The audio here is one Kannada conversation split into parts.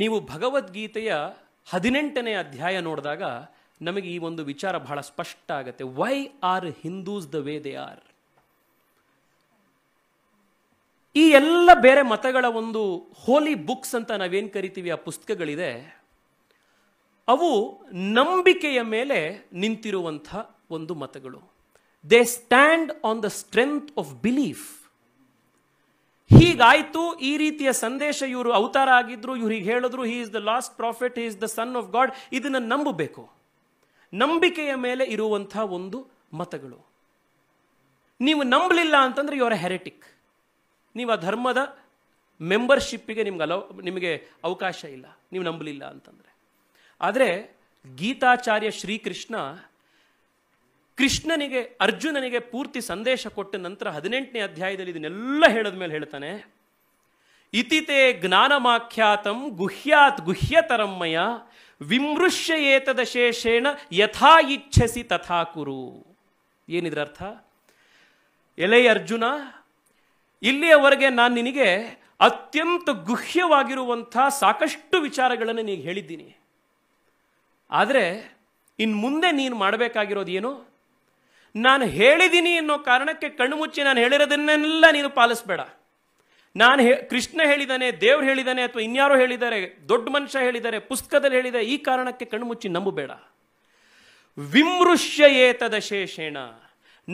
ನೀವು ಭಗವದ್ಗೀತೆಯ ಹದಿನೆಂಟನೇ ಅಧ್ಯಾಯ ನೋಡಿದಾಗ ನಮಗೆ ಈ ಒಂದು ವಿಚಾರ ಬಹಳ ಸ್ಪಷ್ಟ ಆಗುತ್ತೆ why are Hindus the way they are ಈ ಎಲ್ಲ ಬೇರೆ ಮತಗಳ ಒಂದು ಹೋಲಿ ಬುಕ್ಸ್ ಅಂತ ನಾವೇನು ಕರಿತೀವಿ ಆ ಪುಸ್ತಕಗಳಿದೆ ಅವು ನಂಬಿಕೆಯ ಮೇಲೆ ನಿಂತಿರುವಂಥ ಒಂದು ಮತಗಳು they stand on the strength of belief ಹೀಗಾಯಿತು ಈ ರೀತಿಯ ಸಂದೇಶ ಇವರು ಅವತಾರ ಆಗಿದ್ರು ಹೀಗೆ ಹೇಳಿದ್ರು he is the last prophet he is the son of God ಇದನ್ನು ನಂಬಬೇಕು ನಂಬಿಕೆಯ ಮೇಲೆ ಇರುವಂಥ ಒಂದು ಮತಗಳು ನೀವು ನಂಬಲಿಲ್ಲ ಅಂತಂದ್ರೆ ಇವರ ಹೆರೆಟಿಕ್ ನೀವು ಆ ಧರ್ಮದ ಮೆಂಬರ್ಶಿಪ್ಪಿಗೆ ನಿಮ್ಗೆ ಅಲೋ ನಿಮಗೆ ಅವಕಾಶ ಇಲ್ಲ ನೀವು ನಂಬಲಿಲ್ಲ ಅಂತಂದರೆ ಆದರೆ ಗೀತಾಚಾರ್ಯ ಶ್ರೀಕೃಷ್ಣ ಕೃಷ್ಣನಿಗೆ ಅರ್ಜುನನಿಗೆ ಪೂರ್ತಿ ಸಂದೇಶ ಕೊಟ್ಟ ನಂತರ ಹದಿನೆಂಟನೇ ಅಧ್ಯಾಯದಲ್ಲಿ ಇದನ್ನೆಲ್ಲ ಹೇಳದ ಮೇಲೆ ಹೇಳ್ತಾನೆ ಇತಿತೆ ಜ್ಞಾನಮಾಖ್ಯಾತಂ ಗುಹ್ಯಾತ್ ಗುಹ್ಯತರಮ್ಮಯ ಶೇಷೇಣ ಯಥಾ ಇಚ್ಛಸಿ ತಥಾ ಕುರು ಏನಿದ್ರ ಅರ್ಥ ಎಲೆ ಅರ್ಜುನ ಇಲ್ಲಿಯವರೆಗೆ ನಾನು ನಿನಗೆ ಅತ್ಯಂತ ಗುಹ್ಯವಾಗಿರುವಂಥ ಸಾಕಷ್ಟು ವಿಚಾರಗಳನ್ನು ನೀನು ಹೇಳಿದ್ದೀನಿ ಆದರೆ ಇನ್ನು ಮುಂದೆ ನೀನು ಮಾಡಬೇಕಾಗಿರೋದು ಏನು ನಾನು ಹೇಳಿದ್ದೀನಿ ಅನ್ನೋ ಕಾರಣಕ್ಕೆ ಕಣ್ಣು ಮುಚ್ಚಿ ನಾನು ಹೇಳಿರೋದನ್ನೆಲ್ಲ ನೀನು ಪಾಲಿಸ್ಬೇಡ ನಾನು ಹೇ ಕೃಷ್ಣ ಹೇಳಿದ್ದಾನೆ ದೇವ್ರು ಹೇಳಿದ್ದಾನೆ ಅಥವಾ ಇನ್ಯಾರೋ ಹೇಳಿದ್ದಾರೆ ದೊಡ್ಡ ಮನುಷ್ಯ ಹೇಳಿದ್ದಾರೆ ಪುಸ್ತಕದಲ್ಲಿ ಹೇಳಿದೆ ಈ ಕಾರಣಕ್ಕೆ ಕಣ್ಣು ಮುಚ್ಚಿ ನಂಬಬೇಡ ವಿಮೃಶ್ಯ ಶೇಷೇಣ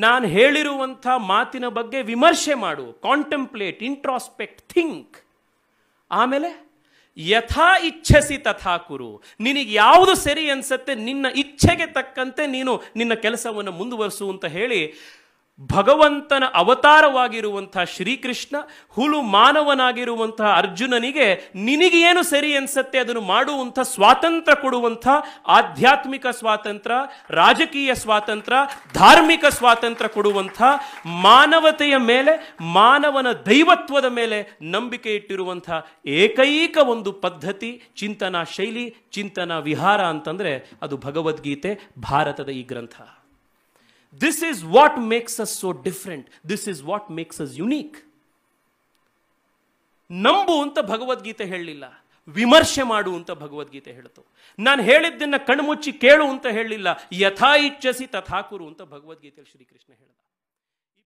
ನಾನು ಹೇಳಿರುವಂಥ ಮಾತಿನ ಬಗ್ಗೆ ವಿಮರ್ಶೆ ಮಾಡು ಕಾಂಟೆಂಪ್ಲೇಟ್ ಇಂಟ್ರಾಸ್ಪೆಕ್ಟ್ ಥಿಂಕ್ ಆಮೇಲೆ ಯಥಾ ಇಚ್ಛಸಿ ತಥಾ ಕುರು ನಿನಗೆ ಯಾವುದು ಸರಿ ಅನ್ಸತ್ತೆ ನಿನ್ನ ಇಚ್ಛೆಗೆ ತಕ್ಕಂತೆ ನೀನು ನಿನ್ನ ಕೆಲಸವನ್ನು ಮುಂದುವರಿಸು ಅಂತ ಹೇಳಿ ಭಗವಂತನ ಅವತಾರವಾಗಿರುವಂತಹ ಶ್ರೀಕೃಷ್ಣ ಹುಲು ಮಾನವನಾಗಿರುವಂತಹ ಅರ್ಜುನನಿಗೆ ನಿನಗೇನು ಸರಿ ಅನ್ಸತ್ತೆ ಅದನ್ನು ಮಾಡುವಂಥ ಸ್ವಾತಂತ್ರ್ಯ ಕೊಡುವಂಥ ಆಧ್ಯಾತ್ಮಿಕ ಸ್ವಾತಂತ್ರ್ಯ ರಾಜಕೀಯ ಸ್ವಾತಂತ್ರ್ಯ ಧಾರ್ಮಿಕ ಸ್ವಾತಂತ್ರ್ಯ ಕೊಡುವಂಥ ಮಾನವತೆಯ ಮೇಲೆ ಮಾನವನ ದೈವತ್ವದ ಮೇಲೆ ನಂಬಿಕೆ ಇಟ್ಟಿರುವಂಥ ಏಕೈಕ ಒಂದು ಪದ್ಧತಿ ಚಿಂತನಾ ಶೈಲಿ ಚಿಂತನಾ ವಿಹಾರ ಅಂತಂದರೆ ಅದು ಭಗವದ್ಗೀತೆ ಭಾರತದ ಈ ಗ್ರಂಥ This is what makes us so different. This is what makes us unique. ನಂಬು ಅಂತ ಭಗವದ್ಗೀತೆ ಹೇಳಲಿಲ್ಲ ವಿಮರ್ಶೆ ಮಾಡು ಅಂತ ಭಗವದ್ಗೀತೆ ಹೇಳ್ತು ನಾನು ಹೇಳಿದ್ದನ್ನು ಕಣ್ಮುಚ್ಚಿ ಕೇಳು ಅಂತ ಹೇಳಲಿಲ್ಲ ಯಥಾ ಇಚ್ಛಸಿ ತಥಾಕುರು ಅಂತ ಭಗವದ್ಗೀತೆಯಲ್ಲಿ ಶ್ರೀಕೃಷ್ಣ ಹೇಳಿದ